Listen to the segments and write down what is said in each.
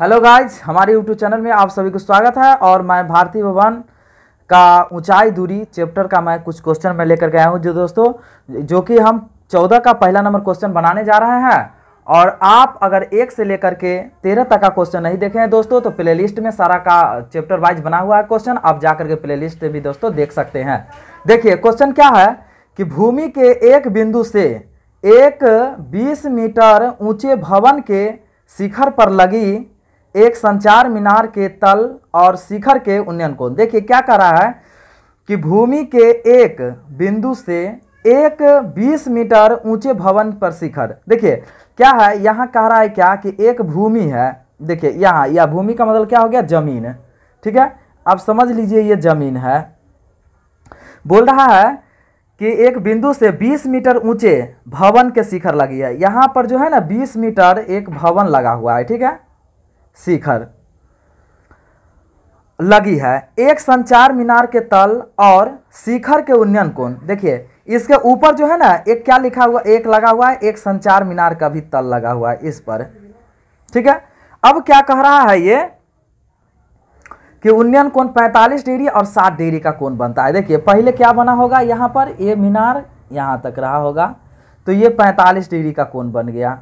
hello guys हमारे YouTube channel में आप सभी को स्वागत है और मैं भारती भवन का ऊंचाई दूरी चैप्टर का मैं कुछ क्वेश्चन मैं लेकर गया हूं जो दोस्तों जो कि हम चौदह का पहला नंबर क्वेश्चन बनाने जा रहे हैं और आप अगर एक से लेकर के तेरह तक का क्वेश्चन नहीं देखे हैं दोस्तों तो प्ले लिस्ट में सारा का चैप्टर वाइज बना हुआ है क्वेश्चन आप जा करके प्ले लिस्ट भी दोस्तों देख सकते हैं देखिए क्वेश्चन क्या है कि भूमि के एक बिंदु से एक बीस मीटर ऊंचे भवन के शिखर पर लगी एक संचार मीनार के तल और शिखर के उन्नयन कोण देखिए क्या कर रहा है कि भूमि के एक बिंदु से एक 20 मीटर ऊंचे भवन पर शिखर देखिए क्या है यहाँ कह रहा है क्या कि एक भूमि है देखिए यहाँ यह भूमि का मतलब क्या हो गया जमीन ठीक है आप समझ लीजिए ये जमीन है बोल रहा है कि एक बिंदु से 20 मीटर ऊंचे भवन के शिखर लगी है यहाँ पर जो है ना 20 मीटर एक भवन लगा हुआ है ठीक है शिखर लगी है एक संचार मीनार के तल और शिखर के उन्नयन कोण देखिए इसके ऊपर जो है ना एक क्या लिखा हुआ एक लगा हुआ है एक संचार मीनार का भी तल लगा हुआ है इस पर ठीक है अब क्या कह रहा है ये कि उन्नयन कोण 45 डिग्री और 7 डिग्री का कोण बनता है देखिए पहले क्या बना होगा यहाँ पर ये मीनार यहाँ तक रहा होगा तो ये 45 डिग्री का कोण बन गया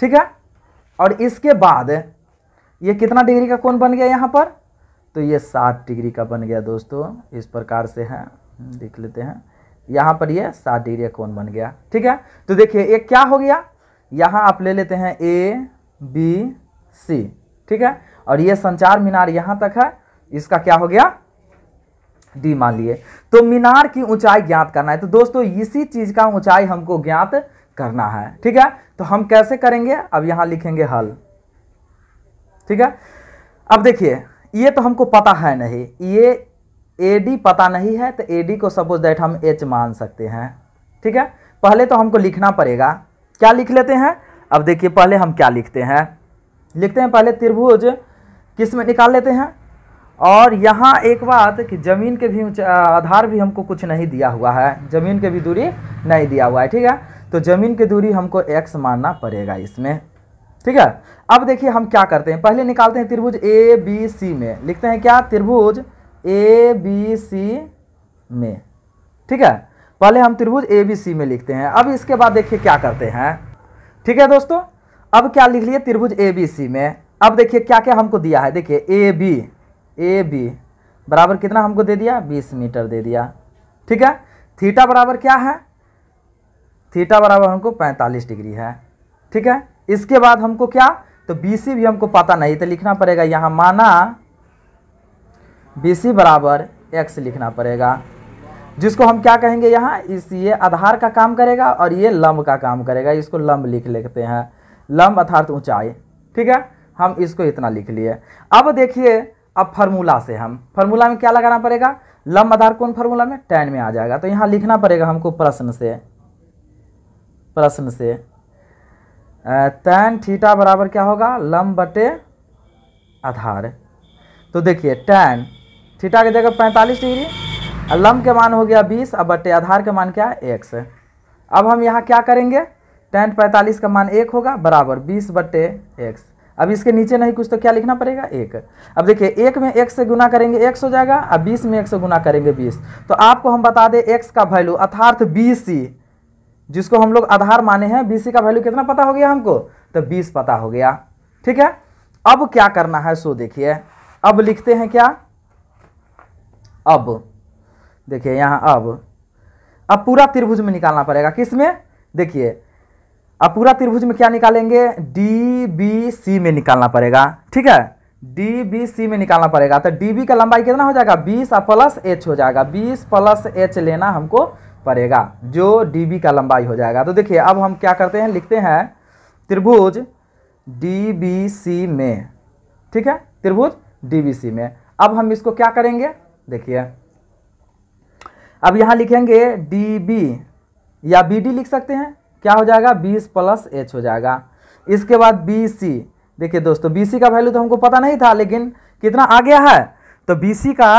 ठीक है और इसके बाद ये कितना डिग्री का कोण बन गया यहाँ पर तो ये सात डिग्री का बन गया दोस्तों इस प्रकार से है लिख लेते हैं यहाँ पर ये सात डिग्री का कोण बन गया ठीक है तो देखिए एक क्या हो गया यहाँ आप ले लेते हैं ए बी सी ठीक है और ये संचार मीनार यहाँ तक है इसका क्या हो गया डी मान लिए तो मीनार की ऊंचाई ज्ञात करना है तो दोस्तों इसी चीज का ऊंचाई हमको ज्ञात करना है ठीक है तो हम कैसे करेंगे अब यहाँ लिखेंगे हल ठीक है अब देखिए ये तो हमको पता है नहीं ये ए डी पता नहीं है तो ए डी को सपोज दैट हम एच मान सकते हैं ठीक है पहले तो हमको लिखना पड़ेगा क्या लिख लेते हैं अब देखिए पहले हम क्या लिखते हैं लिखते हैं पहले त्रिभुज किस में निकाल लेते हैं और यहाँ एक बात कि ज़मीन के भी आधार भी हमको कुछ नहीं दिया हुआ है ज़मीन के भी दूरी नहीं दिया हुआ है ठीक है तो ज़मीन की दूरी हमको एक्स मानना पड़ेगा इसमें ठीक है अब देखिए हम क्या करते हैं पहले निकालते हैं त्रिभुज ए बी सी में लिखते हैं क्या त्रिभुज ए बी सी में ठीक है पहले हम त्रिभुज ए बी सी में लिखते हैं अब इसके बाद देखिए क्या करते हैं ठीक है दोस्तों अब क्या लिख लिए त्रिभुज ए बी सी में अब देखिए क्या क्या हमको दिया है देखिए ए बी ए बी बराबर कितना हमको दे दिया बीस मीटर दे दिया ठीक है थीटा बराबर क्या है थीटा बराबर हमको पैंतालीस डिग्री है ठीक है इसके बाद हमको क्या तो बी सी भी हमको पता नहीं तो लिखना पड़ेगा यहाँ माना बी सी बराबर एक्स लिखना पड़ेगा जिसको हम क्या कहेंगे यहाँ इस ये आधार का काम करेगा और ये लंब का काम करेगा इसको लंब लिख लेते हैं लंब अर्थात ऊंचाई ठीक है हम इसको इतना लिख लिए अब देखिए अब फार्मूला से हम फार्मूला में क्या लगाना पड़ेगा लंब आधार कौन फार्मूला में टेन में आ जाएगा तो यहाँ लिखना पड़ेगा हमको प्रश्न से प्रश्न से tan थीटा बराबर क्या होगा लम बटे आधार तो देखिए टैन थीटा की जगह 45 डिग्री और लम के मान हो गया 20 अब बटे आधार के मान क्या है एक्स अब हम यहाँ क्या करेंगे टेन पैंतालीस का मान एक होगा बराबर बीस बटे एक्स अब इसके नीचे नहीं कुछ तो क्या लिखना पड़ेगा एक अब देखिए एक में एक से गुना करेंगे एक्स हो जाएगा और बीस में एक से गुना करेंगे बीस तो आपको हम बता दें एक्स का वैल्यू अर्थार्थ बी सी जिसको हम लोग आधार माने हैं बीसी का वैल्यू कितना पता हो गया हमको तो बीस पता हो गया ठीक है अब क्या करना है सो देखिए अब लिखते हैं क्या अब देखिए यहां अब अब पूरा त्रिभुज में निकालना पड़ेगा किस में देखिए अब पूरा त्रिभुज में क्या निकालेंगे डी बी सी में निकालना पड़ेगा ठीक है डी बी सी में निकालना पड़ेगा तो डी बी का लंबाई कितना हो जाएगा बीस और प्लस एच हो जाएगा बीस प्लस एच लेना हमको पड़ेगा जो डी का लंबाई हो जाएगा तो देखिए अब हम क्या करते हैं लिखते हैं त्रिभुज डी बी में ठीक है त्रिभुज डी में अब हम इसको क्या करेंगे देखिए अब यहाँ लिखेंगे डी या बी डी लिख सकते हैं क्या हो जाएगा बीस प्लस एच हो जाएगा इसके बाद बी देखिए दोस्तों बी का वैल्यू तो हमको पता नहीं था लेकिन कितना आ गया है तो बी का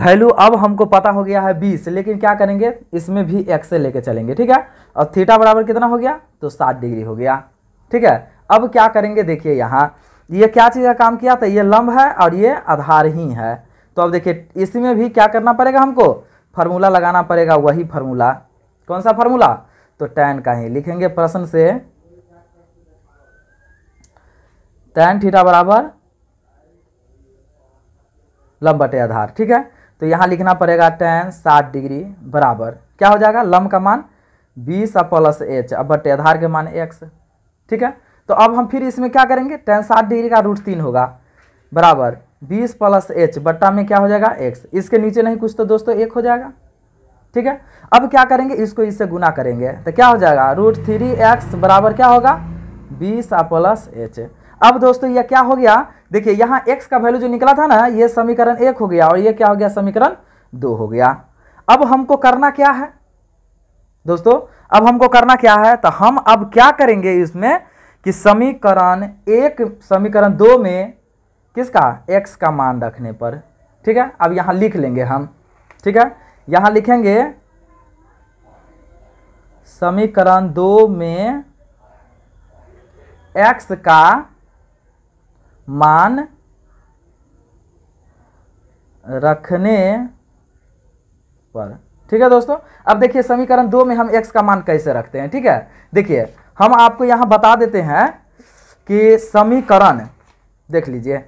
वैल्यू अब हमको पता हो गया है बीस लेकिन क्या करेंगे इसमें भी एक्स से लेके चलेंगे ठीक है और थीटा बराबर कितना हो गया तो सात डिग्री हो गया ठीक है अब क्या करेंगे देखिए यहाँ ये क्या चीज़ का काम किया था ये लंब है और ये आधार ही है तो अब देखिए इसमें भी क्या करना पड़ेगा हमको फार्मूला लगाना पड़ेगा वही फार्मूला कौन सा फार्मूला तो टेन का ही लिखेंगे प्रश्न से टेन थीटा बराबर लंब बटे आधार ठीक है तो यहाँ लिखना पड़ेगा टेन साठ डिग्री बराबर क्या हो जाएगा लम का मान बीस और प्लस एच अब बटे आधार के मान एक्स ठीक है तो अब हम फिर इसमें क्या करेंगे टेन साठ डिग्री का रूट तीन होगा बराबर बीस प्लस एच बट्टा में क्या हो जाएगा एक्स इसके नीचे नहीं कुछ तो दोस्तों एक हो जाएगा ठीक है अब क्या करेंगे इसको इससे गुना करेंगे तो क्या हो जाएगा रूट थ्री एक्स बराबर क्या होगा बीस प्लस एच अब दोस्तों यह क्या हो गया देखिए यहाँ x का वैल्यू जो निकला था ना ये समीकरण एक हो गया और ये क्या हो गया समीकरण दो हो गया अब हमको करना क्या है दोस्तों अब हमको करना क्या है तो हम अब क्या करेंगे इसमें कि समीकरण एक समीकरण दो में किसका x का मान रखने पर ठीक है अब यहाँ लिख लेंगे हम ठीक है यहाँ लिखेंगे समीकरण दो में एक्स का मान रखने पर ठीक है दोस्तों अब देखिए समीकरण दो में हम x का मान कैसे रखते हैं ठीक है देखिए हम आपको यहां बता देते हैं कि समीकरण देख लीजिए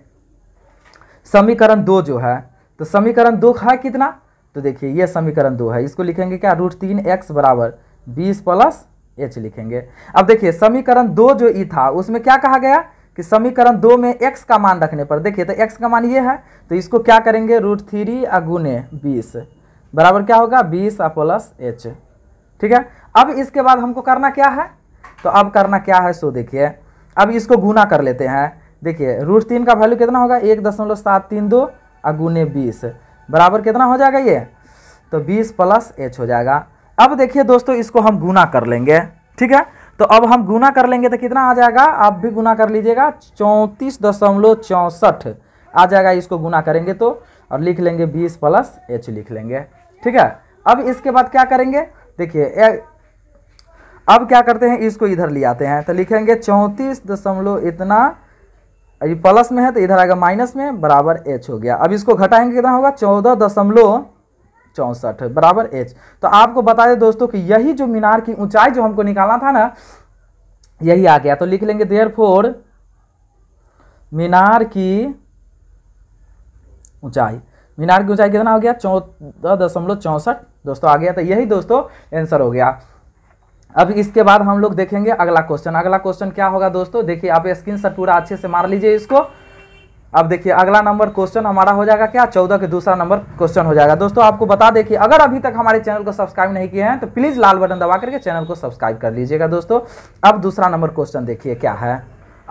समीकरण दो जो है तो समीकरण दो है कितना तो देखिए ये समीकरण दो है इसको लिखेंगे क्या रूट तीन एक्स बराबर बीस प्लस एच लिखेंगे अब देखिए समीकरण दो जो ई था उसमें क्या कहा गया कि समीकरण दो में x का मान रखने पर देखिए तो x का मान ये है तो इसको क्या करेंगे रूट थ्री अगुने बीस बराबर क्या होगा बीस प्लस एच ठीक है अब इसके बाद हमको करना क्या है तो अब करना क्या है सो देखिए अब इसको गुना कर लेते हैं देखिए रूट तीन का वैल्यू कितना होगा एक दशमलव सात तीन दो अगुने बीस बराबर कितना हो जाएगा ये तो बीस प्लस एच हो जाएगा अब देखिए दोस्तों इसको हम गुना कर लेंगे ठीक है तो अब हम गुना कर लेंगे तो कितना आ जाएगा आप भी गुना कर लीजिएगा चौंतीस दशमलव चौंसठ आ जाएगा इसको गुना करेंगे तो और लिख लेंगे बीस प्लस एच लिख लेंगे ठीक है अब इसके बाद क्या करेंगे देखिए अब क्या करते हैं इसको इधर ले आते हैं तो लिखेंगे चौंतीस दशमलव इतना प्लस में है तो इधर आएगा माइनस में बराबर एच हो गया अब इसको घटाएंगे कितना होगा चौदह दशमलव चौंसठ बराबर एच तो आपको बता दें दोस्तों कि यही जो मीनार की ऊंचाई जो हमको निकालना था ना यही आ गया तो लिख लेंगे देयर फोर मीनार की ऊंचाई मीनार की ऊंचाई कितना हो गया चौदह दशमलव चौंसठ दोस्तों आ गया तो यही दोस्तों आंसर हो गया अब इसके बाद हम लोग देखेंगे अगला क्वेश्चन अगला क्वेश्चन क्या होगा दोस्तों देखिए आप स्क्रीन शॉट पूरा अच्छे से मार लीजिए इसको अब देखिए अगला नंबर क्वेश्चन हमारा हो जाएगा क्या चौदह के दूसरा नंबर क्वेश्चन हो जाएगा दोस्तों आपको बता दें कि अगर अभी तक हमारे चैनल को सब्सक्राइब नहीं किए हैं तो प्लीज़ लाल बटन दबा करके चैनल को सब्सक्राइब कर लीजिएगा दोस्तों अब दूसरा नंबर क्वेश्चन देखिए क्या है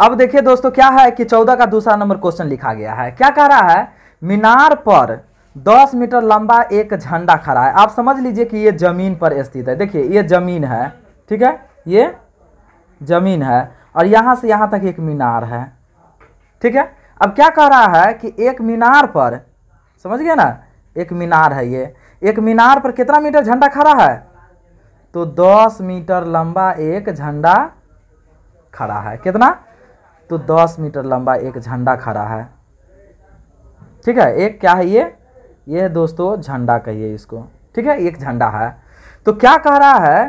अब देखिए दोस्तों क्या है कि चौदह का दूसरा नंबर क्वेश्चन लिखा गया है क्या कह रहा है मीनार पर दस मीटर लंबा एक झंडा खड़ा है आप समझ लीजिए कि ये जमीन पर स्थित है देखिए ये जमीन है ठीक है ये जमीन है और यहाँ से यहाँ तक एक मीनार है ठीक है अब क्या कह रहा है कि एक मीनार पर समझ गए ना एक मीनार है ये एक मीनार पर कितना मीटर झंडा खड़ा है तो 10 मीटर लंबा एक झंडा खड़ा है कितना तो 10 मीटर लंबा एक झंडा खड़ा है ठीक है एक क्या है ये ये दोस्तों झंडा कहिए इसको ठीक है एक झंडा है तो क्या कह रहा है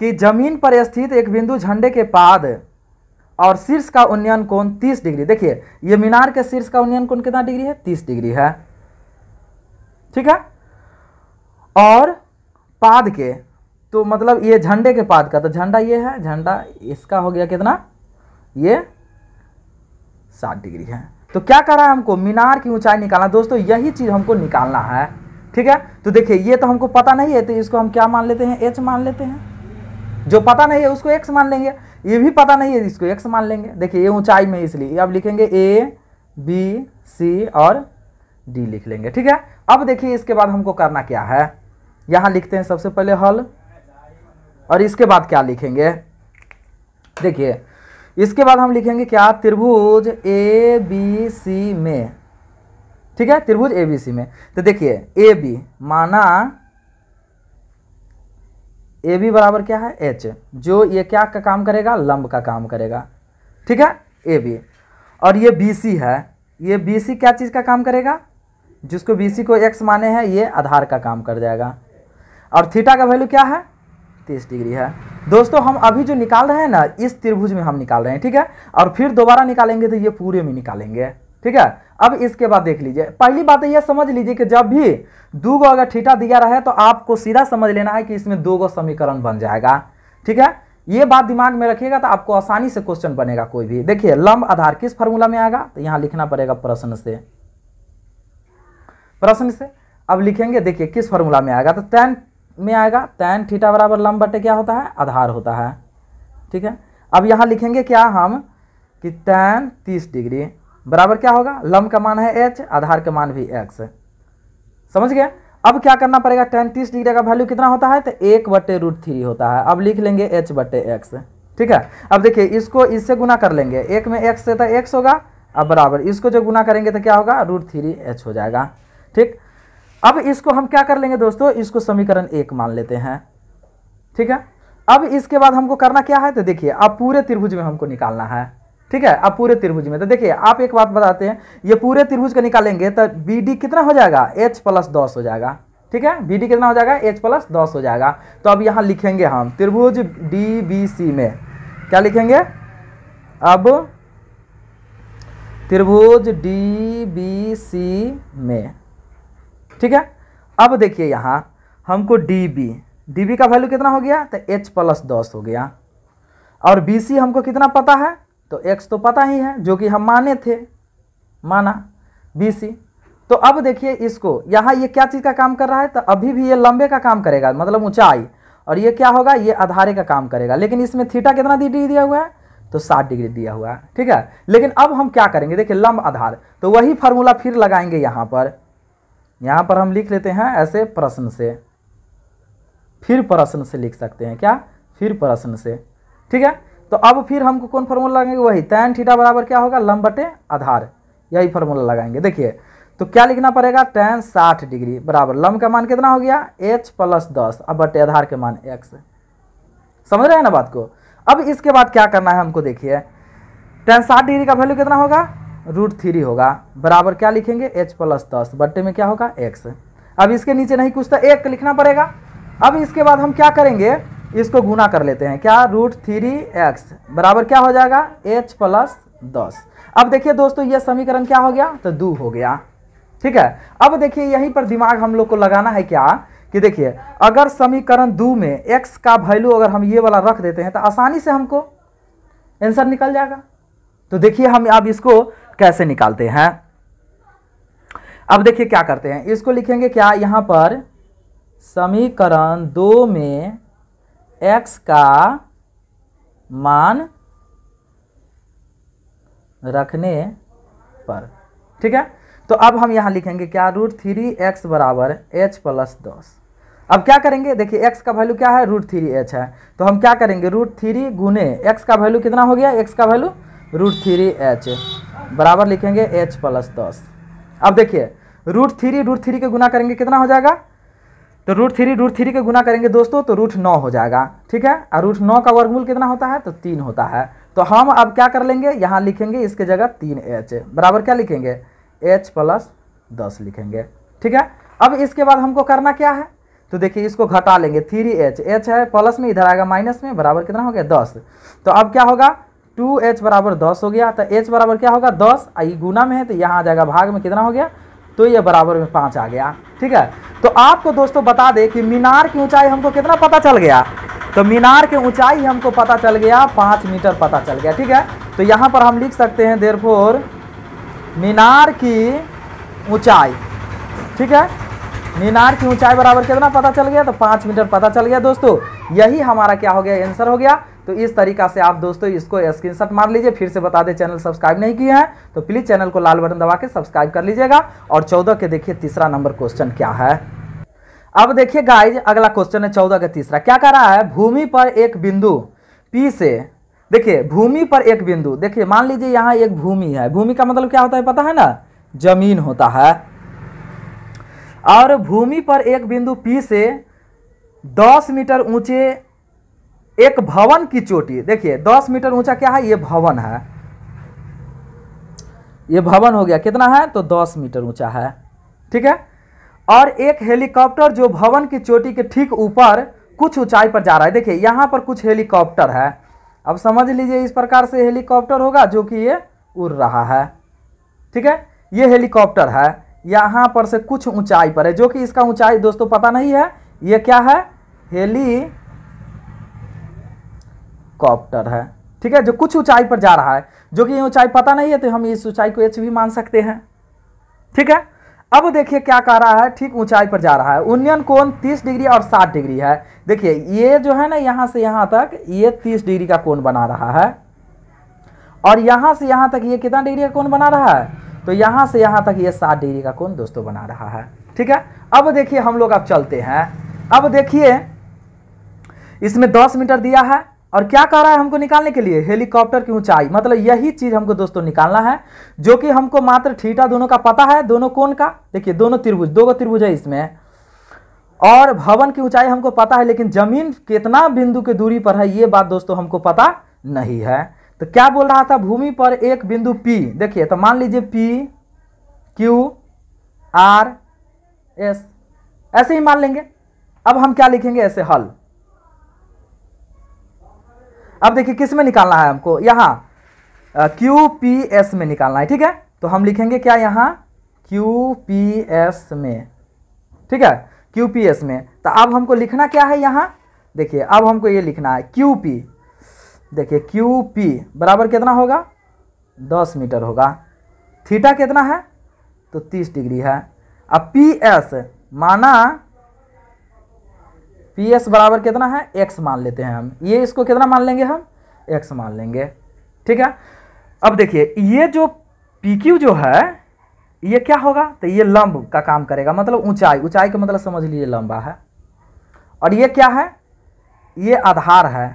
कि जमीन पर स्थित एक बिंदु झंडे के पाद और शीर्ष का उन्नयन कोण 30 डिग्री देखिए ये मीनार के शीर्ष का उन्नयन कोण कितना डिग्री है 30 डिग्री है ठीक है और पाद के तो मतलब ये झंडे के पाद का तो झंडा ये है झंडा इसका हो गया कितना ये सात डिग्री है तो क्या कर रहा है हमको मीनार की ऊंचाई निकालना दोस्तों यही चीज़ हमको निकालना है ठीक है तो देखिए ये तो हमको पता नहीं है तो इसको हम क्या मान लेते हैं एच मान लेते हैं जो पता नहीं है उसको एक्स मान लेंगे ये भी पता नहीं है इसको एक्स मान लेंगे देखिए ये ऊंचाई में इसलिए अब लिखेंगे ए बी सी और डी लिख लेंगे ठीक है अब देखिए इसके बाद हमको करना क्या है यहाँ लिखते हैं सबसे पहले हल और इसके बाद क्या लिखेंगे देखिए इसके बाद हम लिखेंगे क्या त्रिभुज ए बी सी में ठीक है त्रिभुज ए बी सी में तो देखिए ए बी माना ए बी बराबर क्या है एच जो ये क्या का काम करेगा लंब का काम करेगा ठीक है ए बी और ये बी सी है ये बी सी क्या चीज़ का काम करेगा जिसको बी सी को एक्स माने हैं ये आधार का काम कर जाएगा और थीटा का वैल्यू क्या है तीस डिग्री है दोस्तों हम अभी जो निकाल रहे हैं ना इस त्रिभुज में हम निकाल रहे हैं ठीक है और फिर दोबारा निकालेंगे तो ये पूरे में निकालेंगे ठीक है अब इसके बाद देख लीजिए पहली बात तो यह समझ लीजिए कि जब भी दो गो अगर ठीठा दिया रहे तो आपको सीधा समझ लेना है कि इसमें दो गो समीकरण बन जाएगा ठीक है ये बात दिमाग में रखिएगा तो आपको आसानी से क्वेश्चन बनेगा कोई भी देखिए लंब आधार किस फॉर्मूला में आएगा तो यहाँ लिखना पड़ेगा प्रश्न से प्रश्न से अब लिखेंगे देखिए किस फॉर्मूला में आएगा तो टेन में आएगा टेन थीटा बराबर लंब बटे क्या होता है आधार होता है ठीक है अब यहाँ लिखेंगे क्या हम कि टेन तीस डिग्री बराबर क्या होगा लम का मान है एच आधार का मान भी एक्स समझ गया अब क्या करना पड़ेगा टेन तीस डिग्री का वैल्यू कितना होता है तो एक बटे रूट थ्री होता है अब लिख लेंगे एच बटे एक्स ठीक है अब देखिए इसको इससे गुना कर लेंगे एक में एक्स से तो एक्स होगा अब बराबर इसको जो गुना करेंगे तो क्या होगा रूट थ्री एच हो जाएगा ठीक अब इसको हम क्या कर लेंगे दोस्तों इसको समीकरण एक मान लेते हैं ठीक है अब इसके बाद हमको करना क्या है तो देखिए अब पूरे त्रिभुज में हमको निकालना है ठीक है अब पूरे त्रिभुज में तो देखिए आप एक बात बताते हैं ये पूरे त्रिभुज का निकालेंगे तो बी डी कितना हो जाएगा एच प्लस दस हो जाएगा ठीक है बी डी कितना हो जाएगा एच प्लस दस हो जाएगा तो अब यहाँ लिखेंगे हम त्रिभुज डी बी सी में क्या लिखेंगे अब त्रिभुज डी बी सी में ठीक है अब देखिए यहाँ हमको डी बी डी बी का वैल्यू कितना हो गया तो एच प्लस दस हो गया और बी सी हमको कितना पता है तो एक्स तो पता ही है जो कि हम माने थे माना बी सी तो अब देखिए इसको यहाँ ये क्या चीज़ का काम कर रहा है तो अभी भी ये लंबे का काम करेगा मतलब ऊंचाई और ये क्या होगा ये आधारे का काम करेगा लेकिन इसमें थीटा कितना डिग्री दिया हुआ है तो 60 डिग्री दिया हुआ है ठीक है लेकिन अब हम क्या करेंगे देखिए लंब आधार तो वही फार्मूला फिर लगाएंगे यहाँ पर यहाँ पर हम लिख लेते हैं ऐसे प्रश्न से फिर प्रश्न से लिख सकते हैं क्या फिर प्रश्न से ठीक है तो अब फिर हमको कौन फॉर्मूला लगाएंगे वही टैन थीटा बराबर क्या होगा लम बटे आधार यही फॉर्मूला लगाएंगे देखिए तो क्या लिखना पड़ेगा टैन साठ डिग्री बराबर लंब का मान कितना हो गया एच प्लस दस अब बटे आधार के मान एक्स समझ रहे हैं ना बात को अब इसके बाद क्या करना है हमको देखिए टैन साठ डिग्री का वैल्यू कितना होगा रूट थ्री होगा बराबर क्या लिखेंगे एच प्लस दस बट्टे में क्या होगा एक्स अब इसके नीचे नहीं कुछ तो एक लिखना पड़ेगा अब इसके बाद हम क्या करेंगे इसको गुना कर लेते हैं क्या रूट थ्री एक्स बराबर क्या हो जाएगा एच प्लस दस अब देखिए दोस्तों यह समीकरण क्या हो गया तो दू हो गया ठीक है अब देखिए यहीं पर दिमाग हम लोग को लगाना है क्या कि देखिए अगर समीकरण दो में x का वैल्यू अगर हम ये वाला रख देते हैं तो आसानी से हमको आंसर निकल जाएगा तो देखिए हम अब इसको कैसे निकालते हैं अब देखिए क्या करते हैं इसको लिखेंगे क्या यहां पर समीकरण दो में एक्स का मान रखने पर ठीक है तो अब हम यहां लिखेंगे क्या रूट थ्री एक्स बराबर एच प्लस दस अब क्या करेंगे देखिए x का वैल्यू क्या है रूट थ्री एच है तो हम क्या करेंगे रूट थ्री गुने एक्स का वैल्यू कितना हो गया x का वैल्यू रूट थ्री एच बराबर लिखेंगे h प्लस दस अब देखिए रूट थ्री रूट थ्री के गुना करेंगे कितना हो जाएगा तो रूट थ्री रूट थ्री का गुना करेंगे दोस्तों तो रूट नौ हो जाएगा ठीक है और रूट नौ का वर्गमूल कितना होता है तो तीन होता है तो हम अब क्या कर लेंगे यहाँ लिखेंगे इसके जगह तीन एच बराबर क्या लिखेंगे एच प्लस दस लिखेंगे ठीक है अब इसके बाद हमको करना क्या है तो देखिए इसको घटा लेंगे थ्री एच एच है प्लस में इधर आएगा माइनस में बराबर कितना हो गया दस तो अब क्या होगा टू एच बराबर दस हो गया तो एच बराबर क्या होगा दस आई गुना में है तो यहाँ आ जाएगा भाग में कितना हो गया तो ये बराबर में पाँच आ गया ठीक है तो आपको दोस्तों बता दें कि मीनार की ऊंचाई हमको कितना पता चल गया तो मीनार की ऊंचाई हमको पता चल गया पाँच मीटर पता चल गया ठीक है तो यहाँ पर हम लिख सकते हैं देरपुर मीनार की ऊंचाई ठीक है मीनार की ऊंचाई बराबर कितना पता चल गया तो पाँच मीटर पता चल गया दोस्तों यही हमारा क्या हो गया आंसर हो गया तो इस तरीका से आप दोस्तों इसको स्क्रीनशॉट मार लीजिए फिर से बता दें चैनल सब्सक्राइब नहीं किया है तो प्लीज़ चैनल को लाल बटन दबा के सब्सक्राइब कर लीजिएगा और चौदह के देखिए तीसरा नंबर क्वेश्चन क्या है अब देखिए गाइज अगला क्वेश्चन है चौदह का तीसरा क्या कह रहा है भूमि पर एक बिंदु पी से देखिए भूमि पर एक बिंदु देखिए मान लीजिए यहाँ एक भूमि है भूमि का मतलब क्या होता है पता है ना जमीन होता है और भूमि पर एक बिंदु पी से 10 मीटर ऊंचे एक भवन की चोटी देखिए दस मीटर ऊंचा क्या है ये भवन है ये भवन हो गया कितना है तो दस मीटर ऊंचा है ठीक है और एक हेलीकॉप्टर जो भवन की चोटी के ठीक ऊपर कुछ ऊंचाई पर जा रहा है देखिए यहां पर कुछ हेलीकॉप्टर है अब समझ लीजिए इस प्रकार से हेलीकॉप्टर होगा जो कि ये उड़ रहा है ठीक है ये हेलीकॉप्टर है यहां पर से कुछ ऊंचाई पर है जो कि इसका ऊंचाई दोस्तों पता नहीं है ये क्या है हेली कॉप्टर है ठीक है जो कुछ ऊंचाई पर जा रहा है जो कि ये ऊंचाई पता नहीं है तो हम इस ऊंचाई को एच भी मान सकते हैं ठीक है अब देखिए क्या कह रहा है ठीक ऊंचाई पर जा रहा है उन्नयन कोण 30 डिग्री और 60 डिग्री है देखिए ये जो है ना यहाँ से यहाँ तक ये 30 डिग्री का कोण बना रहा है और यहां से यहां तक ये कितना डिग्री का कोण बना रहा है तो यहां से यहाँ तक ये सात डिग्री का कोण दोस्तों बना रहा है ठीक है अब देखिए हम लोग अब चलते हैं अब देखिए इसमें दस मीटर दिया है और क्या कह रहा है हमको निकालने के लिए हेलीकॉप्टर की ऊंचाई मतलब यही चीज हमको दोस्तों निकालना है जो कि हमको मात्र ठीटा दोनों का पता है दोनों कोण का देखिए दोनों त्रिभुज दो त्रिभुज है इसमें और भवन की ऊंचाई हमको पता है लेकिन जमीन कितना बिंदु के दूरी पर है ये बात दोस्तों हमको पता नहीं है तो क्या बोल रहा था भूमि पर एक बिंदु P देखिए तो मान लीजिए P Q R S ऐसे ही मान लेंगे अब हम क्या लिखेंगे ऐसे हल अब देखिए किस में निकालना है हमको यहाँ क्यू पी एस में निकालना है ठीक है तो हम लिखेंगे क्या यहाँ क्यू पी एस में ठीक है क्यू पी एस में तो अब हमको लिखना क्या है यहाँ देखिए अब हमको ये लिखना है क्यू पी देखिए क्यू पी बराबर कितना होगा दस मीटर होगा थीटा कितना है तो तीस डिग्री है अब पी एस माना पी एस बराबर कितना है एक्स मान लेते हैं हम ये इसको कितना मान लेंगे हम एक्स मान लेंगे ठीक है अब देखिए ये जो पी क्यू जो है ये क्या होगा तो ये लंब का काम करेगा मतलब ऊंचाई ऊंचाई का मतलब समझ लीजिए लंबा है और ये क्या है ये आधार है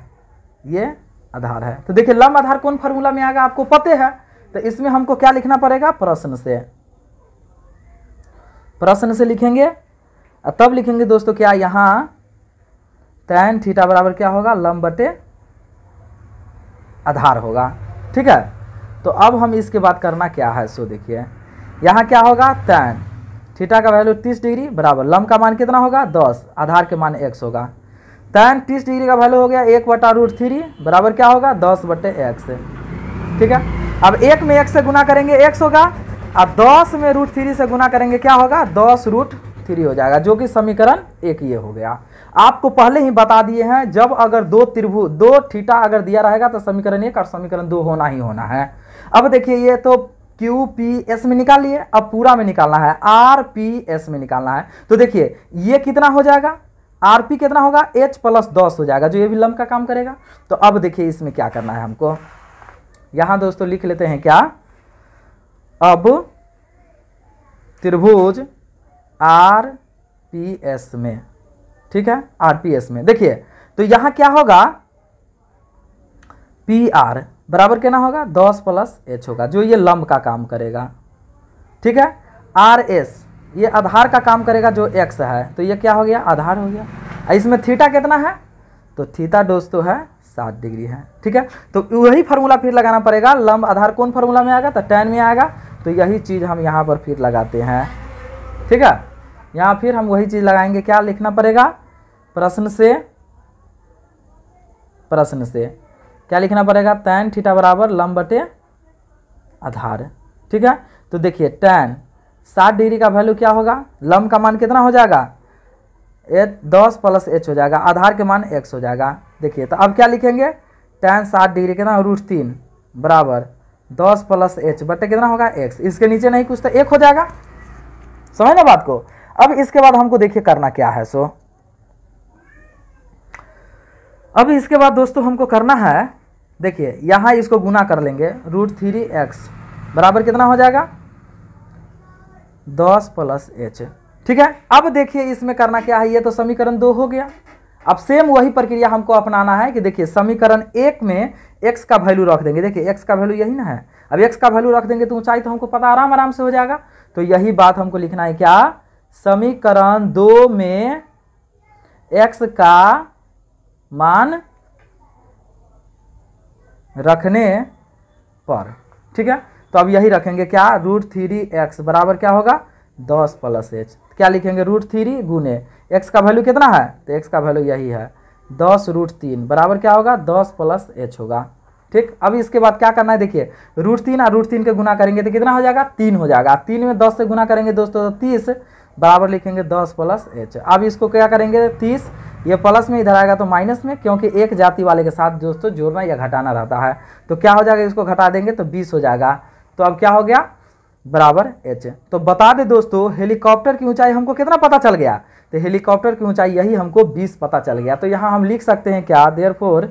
ये आधार है तो देखिए लंब आधार कौन फार्मूला में आएगा आपको पते है तो इसमें हमको क्या लिखना पड़ेगा प्रश्न से प्रश्न से लिखेंगे तब लिखेंगे दोस्तों क्या यहां टैन थीटा बराबर क्या होगा लम बटे आधार होगा ठीक है तो अब हम इसके बाद करना क्या है सो देखिए यहाँ क्या होगा टैन थीटा का वैल्यू तीस डिग्री बराबर लम का मान कितना होगा दस आधार के मान एक्स होगा टैन तीस डिग्री का वैल्यू हो गया एक बटा रूट थ्री बराबर क्या होगा दस बटे एक्स ठीक है अब एक में एक से गुना करेंगे एक्स होगा अब दस में रूट थ्री से गुना करेंगे क्या होगा दस रूट थ्री हो जाएगा जो कि समीकरण एक ये हो गया आपको पहले ही बता दिए हैं जब अगर दो त्रिभुज दो थीटा अगर दिया रहेगा तो समीकरण एक और समीकरण दो होना ही होना है अब देखिए ये तो क्यू पी एस में निकाल लिए अब पूरा में निकालना है आर पी एस में निकालना है तो देखिए ये कितना हो जाएगा आर पी कितना होगा एच प्लस दस हो जाएगा जो ये भी लंब का काम करेगा तो अब देखिए इसमें क्या करना है हमको यहां दोस्तों लिख लेते हैं क्या अब त्रिभुज आर पी एस में ठीक है आरपीएस में देखिए तो यहां क्या होगा पी आर बराबर क्या होगा दस प्लस एच होगा जो ये लंब का काम करेगा ठीक है आर एस ये आधार का काम करेगा जो एक्स है तो ये क्या हो गया आधार हो गया इसमें थीटा कितना है तो थीटा दोस्तों है सात डिग्री है ठीक है तो वही फार्मूला फिर लगाना पड़ेगा लंब आधार कौन फार्मूला में आएगा तो टेन में आएगा तो यही चीज़ हम यहां पर फिर लगाते हैं ठीक है यहाँ फिर हम वही चीज़ लगाएंगे क्या लिखना पड़ेगा प्रश्न से प्रश्न से क्या लिखना पड़ेगा टैन थीटा बराबर लंब बटे आधार ठीक है तो देखिए टैन साठ डिग्री का वैल्यू क्या होगा लंब का मान कितना हो जाएगा ए दस प्लस एच हो जाएगा आधार के मान एक्स हो जाएगा देखिए तो अब क्या लिखेंगे टैन साठ डिग्री कितना रूट तीन बराबर दस प्लस एच बटे कितना होगा एक्स इसके नीचे नहीं कुछ तो एक हो जाएगा समझ ना बात को अब इसके बाद हमको देखिए करना क्या है सो अब इसके बाद दोस्तों हमको करना है देखिए यहाँ इसको गुना कर लेंगे रूट थ्री एक्स बराबर कितना हो जाएगा दस प्लस एच ठीक है अब देखिए इसमें करना क्या है ये तो समीकरण दो हो गया अब सेम वही प्रक्रिया हमको अपनाना है कि देखिए समीकरण एक में एक्स का वैल्यू रख देंगे देखिए एक्स का वैल्यू यही ना है अब एक्स का वैल्यू रख देंगे तो ऊंचाई तो हमको पता आराम आराम से हो जाएगा तो यही बात हमको लिखना है क्या समीकरण दो में एक्स का मान रखने पर ठीक है तो अब यही रखेंगे क्या रूट थ्री एक्स बराबर क्या होगा दस प्लस एच क्या लिखेंगे रूट थ्री गुने एक्स का वैल्यू कितना है तो एक्स का वैल्यू यही है दस रूट तीन बराबर क्या होगा दस प्लस एच होगा ठीक अब इसके बाद क्या करना है देखिए रूट तीन और रूट तीन के गुना करेंगे तो कितना हो जाएगा तीन हो जाएगा तीन में दस से गुना करेंगे दोस्तों तो तीस बराबर लिखेंगे दस प्लस एच अब इसको क्या करेंगे तीस ये प्लस में इधर आएगा तो माइनस में क्योंकि एक जाति वाले के साथ दोस्तों जोड़ना या घटाना रहता है तो क्या हो जाएगा इसको घटा देंगे तो बीस हो जाएगा तो अब क्या हो गया बराबर एच तो बता दे दोस्तों हेलीकॉप्टर की ऊंचाई हमको कितना पता चल गया तो हेलीकॉप्टर की ऊंचाई यही हमको बीस पता चल गया तो यहाँ हम लिख सकते हैं क्या देयर फोर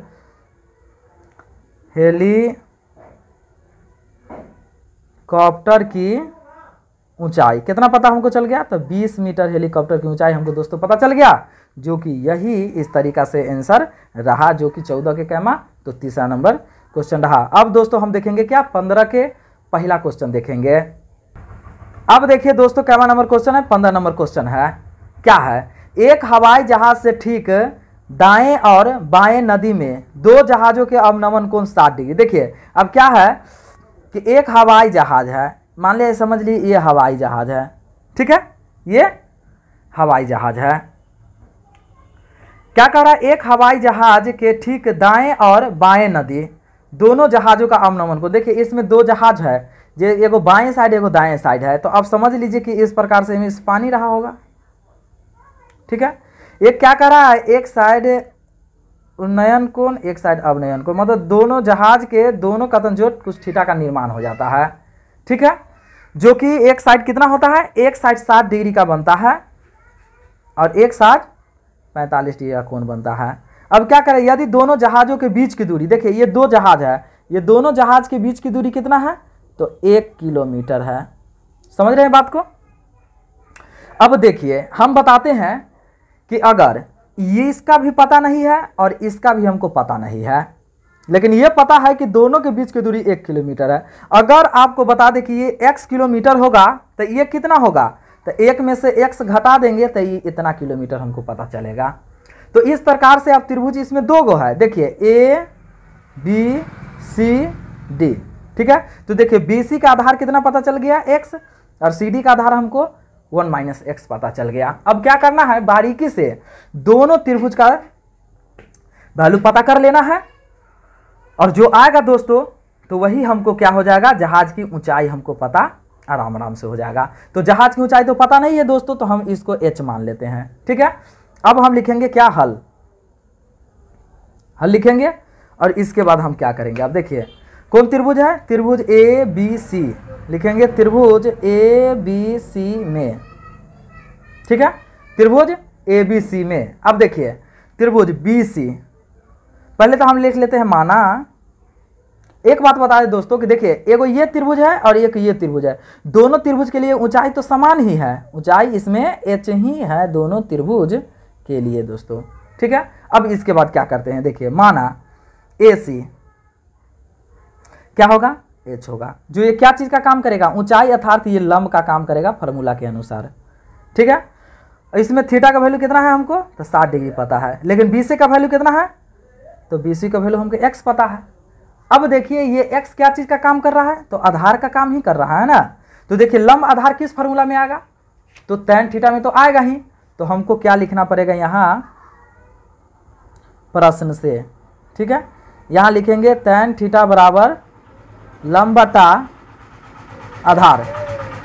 हेलीकॉप्टर की ऊंचाई कितना पता हमको चल गया तो 20 मीटर हेलीकॉप्टर की ऊंचाई हमको दोस्तों पता चल गया जो कि यही इस तरीका से आंसर रहा जो कि 14 के कैमा तो तीसरा नंबर क्वेश्चन रहा अब दोस्तों हम देखेंगे क्या 15 के पहला क्वेश्चन देखेंगे अब देखिए दोस्तों कैमा नंबर क्वेश्चन है पंद्रह नंबर क्वेश्चन है क्या है एक हवाई जहाज से ठीक दाएं और बाएं नदी में दो जहाजों के अवनमन कोण साठ डिग्री देखिए अब क्या है कि एक हवाई जहाज है मान लिया समझ ली ये हवाई जहाज़ है ठीक है ये हवाई जहाज़ है क्या कह रहा है एक हवाई जहाज़ के ठीक दाएं और बाएं नदी दोनों जहाज़ों का अवनमन को देखिए इसमें दो जहाज़ है ये एगो बाएं साइड एगो दाएं साइड है तो आप समझ लीजिए कि इस प्रकार से इस पानी रहा होगा ठीक है एक क्या कर रहा है एक साइड उन्नयन कोण एक साइड अवनयन कोण मतलब दोनों जहाज के दोनों जो कुछ ठीटा का निर्माण हो जाता है ठीक है जो कि एक साइड कितना होता है एक साइड सात डिग्री का बनता है और एक साइड पैंतालीस डिग्री का कोण बनता है अब क्या करें यदि दोनों जहाज़ों के बीच की दूरी देखिए ये दो जहाज है ये दोनों जहाज के बीच की दूरी कितना है तो एक किलोमीटर है समझ रहे हैं बात को अब देखिए हम बताते हैं कि अगर ये इसका भी पता नहीं है और इसका भी हमको पता नहीं है लेकिन ये पता है कि दोनों के बीच की दूरी एक किलोमीटर है अगर आपको बता दें कि ये एक्स किलोमीटर होगा तो ये कितना होगा तो एक में से एक्स घटा देंगे तो ये इतना किलोमीटर हमको पता चलेगा तो इस प्रकार से आप त्रिभुज इसमें दो गो है देखिए ए बी सी डी ठीक है तो देखिए बी सी का आधार कितना पता चल गया एक्स और सी डी का आधार हमको वन माइनस एक्स पता चल गया अब क्या करना है बारीकी से दोनों त्रिभुज का वैल्यू पता कर लेना है और जो आएगा दोस्तों तो वही हमको क्या हो जाएगा जहाज की ऊंचाई हमको पता आराम आराम से हो जाएगा तो जहाज की ऊंचाई तो पता नहीं है दोस्तों तो हम इसको एच मान लेते हैं ठीक है अब हम लिखेंगे क्या हल हल लिखेंगे और इसके बाद हम क्या करेंगे अब देखिए कौन त्रिभुज है त्रिभुज ए बी सी लिखेंगे त्रिभुज ए बी सी में ठीक है त्रिभुज ए बी सी में अब देखिए त्रिभुज बी सी पहले तो हम लिख लेते हैं माना एक बात बता दें दोस्तों कि देखिए एगो ये त्रिभुज है और एक ये त्रिभुज है दोनों त्रिभुज के लिए ऊंचाई तो समान ही है ऊंचाई इसमें एच ही है दोनों त्रिभुज के लिए दोस्तों ठीक है अब इसके बाद क्या करते हैं देखिए माना ए सी क्या होगा एच होगा जो ये क्या चीज़ का काम करेगा ऊंचाई अर्थात ये लंब का काम करेगा फॉर्मूला के अनुसार ठीक है इसमें थीटा का वैल्यू कितना है हमको तो साठ डिग्री पता है लेकिन बी का वैल्यू कितना है तो बी सी का वैल्यू हमको एक्स पता है अब देखिए ये एक्स क्या चीज़ का काम कर रहा है तो आधार का काम ही कर रहा है ना तो देखिए लम आधार किस फार्मूला में आएगा तो टेन थीटा में तो आएगा ही तो हमको क्या लिखना पड़ेगा यहाँ प्रश्न से ठीक है यहाँ लिखेंगे टेन थीटा बराबर लंबता आधार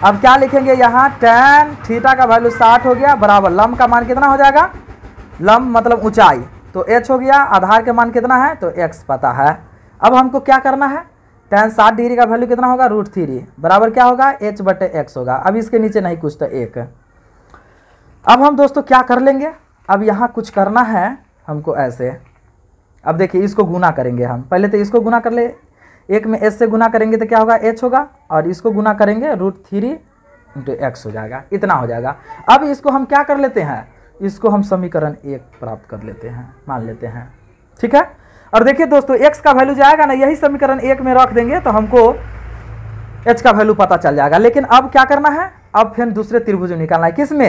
अब क्या लिखेंगे यहाँ टेन थीटा का वैल्यू साठ हो गया बराबर लम का मान कितना हो जाएगा लम मतलब ऊंचाई तो एच हो गया आधार के मान कितना है तो एक्स पता है अब हमको क्या करना है टेन सात डिग्री का वैल्यू कितना होगा रूट थ्री बराबर क्या होगा एच बटे एक्स होगा अब इसके नीचे नहीं कुछ तो एक अब हम दोस्तों क्या कर लेंगे अब यहाँ कुछ करना है हमको ऐसे अब देखिए इसको गुना करेंगे हम पहले तो इसको गुना कर ले एक में एच से गुना करेंगे तो क्या होगा एच होगा और इसको गुना करेंगे रूट थ्री इंटू एक्स हो जाएगा इतना हो जाएगा अब इसको हम क्या कर लेते हैं इसको हम समीकरण एक प्राप्त कर लेते हैं मान लेते हैं ठीक है और देखिए दोस्तों एक्स का वैल्यू जाएगा ना यही समीकरण एक में रख देंगे तो हमको एच का वैल्यू पता चल जाएगा लेकिन अब क्या करना है अब फिर दूसरे त्रिभुज में निकालना है किस में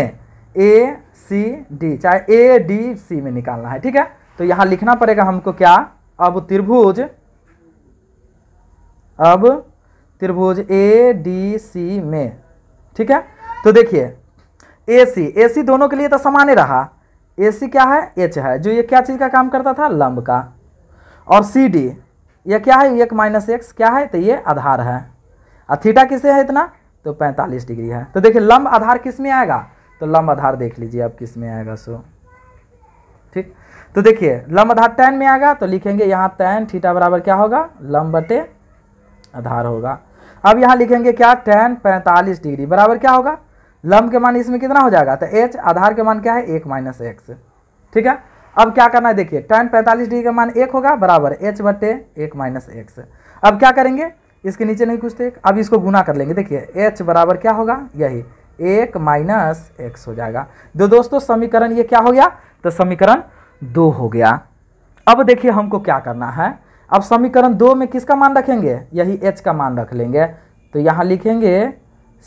ए सी डी चाहे ए डी सी में निकालना है ठीक है तो यहां लिखना पड़ेगा हमको क्या अब त्रिभुज अब त्रिभुज ए डी सी में ठीक है तो देखिए ए सी ए सी दोनों के लिए तो समान ही रहा ए सी क्या है एच है जो ये क्या चीज़ का काम करता था लंब का और सी डी ये क्या है एक माइनस एक्स क्या है तो ये आधार है और थीटा किसे है इतना तो 45 डिग्री है तो देखिए लंब आधार किस में आएगा तो लंब आधार देख लीजिए अब किस में आएगा सो ठीक तो देखिए लंब आधार टेन में आएगा तो लिखेंगे यहाँ टेन थीटा बराबर क्या होगा लंब बटे आधार होगा अब यहाँ लिखेंगे क्या टेन पैंतालीस डिग्री बराबर क्या होगा लंब के मान इसमें कितना हो जाएगा तो एच आधार के मान क्या है एक माइनस एक्स ठीक है अब क्या करना है देखिए टेन पैंतालीस डिग्री का मान एक होगा बराबर एच बटे एक माइनस एक्स अब क्या करेंगे इसके नीचे नहीं कुछ एक अब इसको गुना कर लेंगे देखिए एच बराबर क्या होगा यही एक माइनस एक्स हो जाएगा दो तो दोस्तों समीकरण ये क्या हो गया तो समीकरण दो हो गया अब देखिए हमको क्या करना है अब समीकरण दो में किसका मान रखेंगे यही एच का मान रख लेंगे तो यहाँ लिखेंगे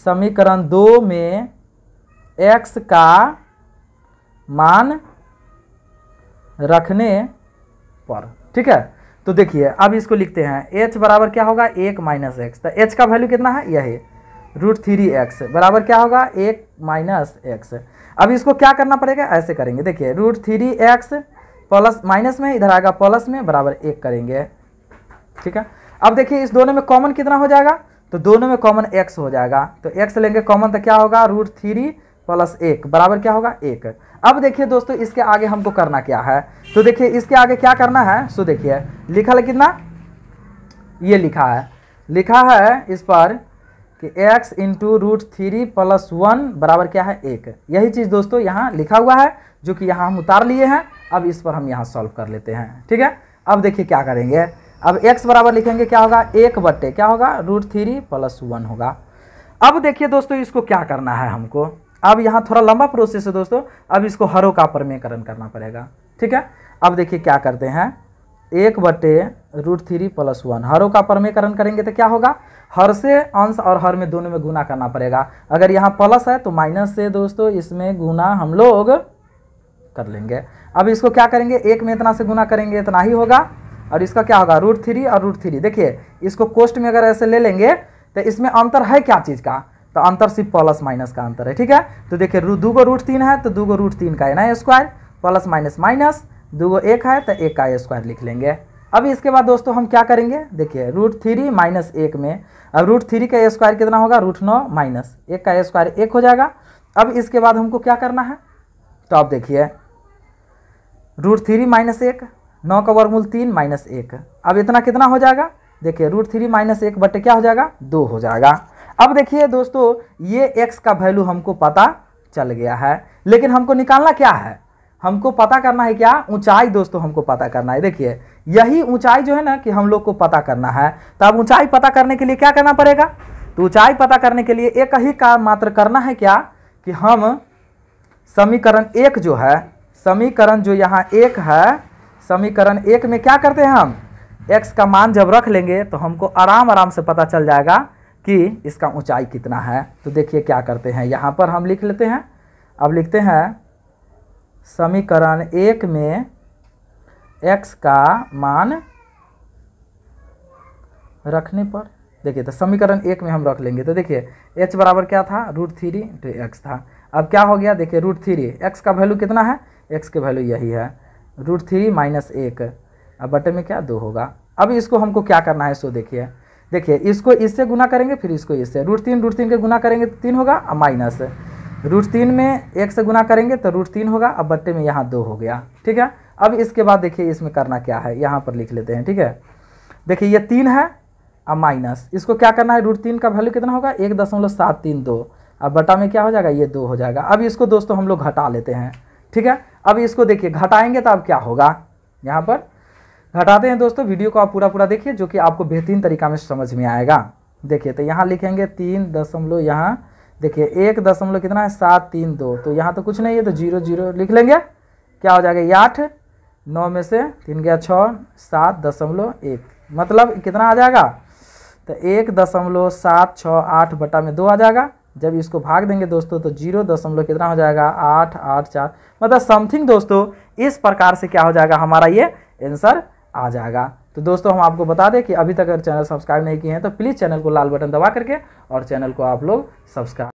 समीकरण दो में x का मान रखने पर ठीक है तो देखिए अब इसको लिखते हैं h बराबर क्या होगा एक माइनस एक्स तो h का वैल्यू कितना है यही रूट थ्री एक्स बराबर क्या होगा एक माइनस एक्स अब इसको क्या करना पड़ेगा ऐसे करेंगे देखिए root three x plus minus में इधर आएगा प्लस में बराबर एक करेंगे ठीक है अब देखिए इस दोनों में कॉमन कितना हो जाएगा तो दोनों में कॉमन एक्स हो जाएगा तो एक्स लेंगे कॉमन तो क्या होगा रूट थ्री प्लस एक बराबर क्या होगा एक अब देखिए दोस्तों इसके आगे हमको करना क्या है तो देखिए इसके आगे क्या करना है सो देखिए लिखा है कितना ये लिखा है लिखा है इस पर कि x into root three plus one बराबर क्या है एक यही चीज़ दोस्तों यहाँ लिखा हुआ है जो कि यहाँ हम उतार लिए हैं अब इस पर हम यहाँ सॉल्व कर लेते हैं ठीक है अब देखिए क्या करेंगे अब x बराबर लिखेंगे क्या होगा एक बट्टे क्या होगा रूट थ्री प्लस वन होगा अब देखिए दोस्तों इसको क्या करना है हमको अब यहाँ थोड़ा लंबा प्रोसेस है दोस्तों अब इसको हरों का परमेकरण करना पड़ेगा ठीक है अब देखिए क्या करते हैं एक बटे रूट थ्री प्लस वन हरों का परमेकरण करेंगे तो क्या होगा हर से अंश और हर में दोनों में गुना करना पड़ेगा अगर यहाँ प्लस है तो माइनस से दोस्तों इसमें गुना हम लोग कर लेंगे अब इसको क्या करेंगे एक में इतना से गुना करेंगे इतना ही होगा और इसका क्या होगा रूट थ्री और रूट थ्री देखिए इसको कोस्ट में अगर ऐसे ले लेंगे तो इसमें अंतर है क्या चीज़ का तो अंतर सिर्फ प्लस माइनस का अंतर है ठीक है तो देखिए दो गो रूट तीन है तो दो गो रूट तीन का है ना स्क्वायर प्लस माइनस माइनस दो गो एक है तो एक का स्क्वायर लिख लेंगे अभी इसके बाद दोस्तों हम क्या करेंगे देखिए रूट थ्री माइनस एक में अब रूट थ्री का स्क्वायर कितना होगा रूट नौ माइनस एक का स्क्वायर एक हो जाएगा अब इसके बाद हमको क्या करना है तो आप देखिए रूट थ्री माइनस एक नौ का वर्गमूल तीन माइनस एक अब इतना कितना हो जाएगा देखिए रूट थ्री माइनस एक बटे क्या हो जाएगा दो हो जाएगा अब देखिए दोस्तों ये एक्स का वैल्यू हमको पता चल गया है लेकिन हमको निकालना क्या है हमको पता करना है क्या ऊंचाई दोस्तों हमको पता करना है देखिए यही ऊंचाई जो है ना कि हम लोग को पता करना है तो अब ऊंचाई पता करने के लिए क्या करना पड़ेगा तो ऊंचाई पता करने के लिए एक ही काम मात्र करना है क्या कि हम समीकरण एक जो है समीकरण जो यहाँ एक है समीकरण एक में क्या करते हैं हम एक्स का मान जब रख लेंगे तो हमको आराम आराम से पता चल जाएगा कि इसका ऊंचाई कितना है तो देखिए क्या करते हैं यहाँ पर हम लिख लेते हैं अब लिखते हैं समीकरण एक में एक्स का मान रखने पर देखिए तो समीकरण एक में हम रख लेंगे तो देखिए एच बराबर क्या था रूट थ्री इंटू एक्स तो था अब क्या हो गया देखिए रूट थ्री एक्स का वैल्यू कितना है एक्स की वैल्यू यही है रूट थ्री माइनस एक अब बटे में क्या दो होगा अब इसको हमको क्या करना है सो देखिए देखिए इसको इससे गुना करेंगे फिर इसको इससे रूट तीन रूट तीन के गुना करेंगे तो तीन होगा अब माइनस रूट तीन में एक से गुना करेंगे तो रूट तीन होगा अब बट्टे में यहाँ दो हो गया ठीक है अब इसके बाद देखिए इसमें करना क्या है यहाँ पर लिख लेते हैं ठीक है देखिए ये तीन है और माइनस इसको क्या करना है रूट तीन का वैल्यू कितना होगा एक दशमलव सात तीन दो अब बटा में क्या हो जाएगा ये दो हो जाएगा अब इसको दोस्तों हम लोग घटा लेते हैं ठीक है अब इसको देखिए घटाएंगे तो अब क्या होगा यहाँ पर घटाते हैं दोस्तों वीडियो को आप पूरा पूरा देखिए जो कि आपको बेहतरीन तरीका में समझ में आएगा देखिए तो यहाँ लिखेंगे तीन दशमलव यहाँ देखिए एक दशमलव कितना है सात तीन दो तो यहाँ तो कुछ नहीं है तो जीरो जीरो लिख लेंगे क्या हो जाएगा ये आठ नौ में से तीन गया छः सात दशमलव एक मतलब कितना आ जाएगा तो एक दशमलव सात छः आठ बटा में दो आ जाएगा जब इसको भाग देंगे दोस्तों तो जीरो दशमलव कितना हो जाएगा आठ आठ चार मतलब समथिंग दोस्तों इस प्रकार से क्या हो जाएगा हमारा ये आंसर आ जाएगा तो दोस्तों हम आपको बता दें कि अभी तक अगर चैनल सब्सक्राइब नहीं किए हैं तो प्लीज़ चैनल को लाल बटन दबा करके और चैनल को आप लोग सब्सक्राइब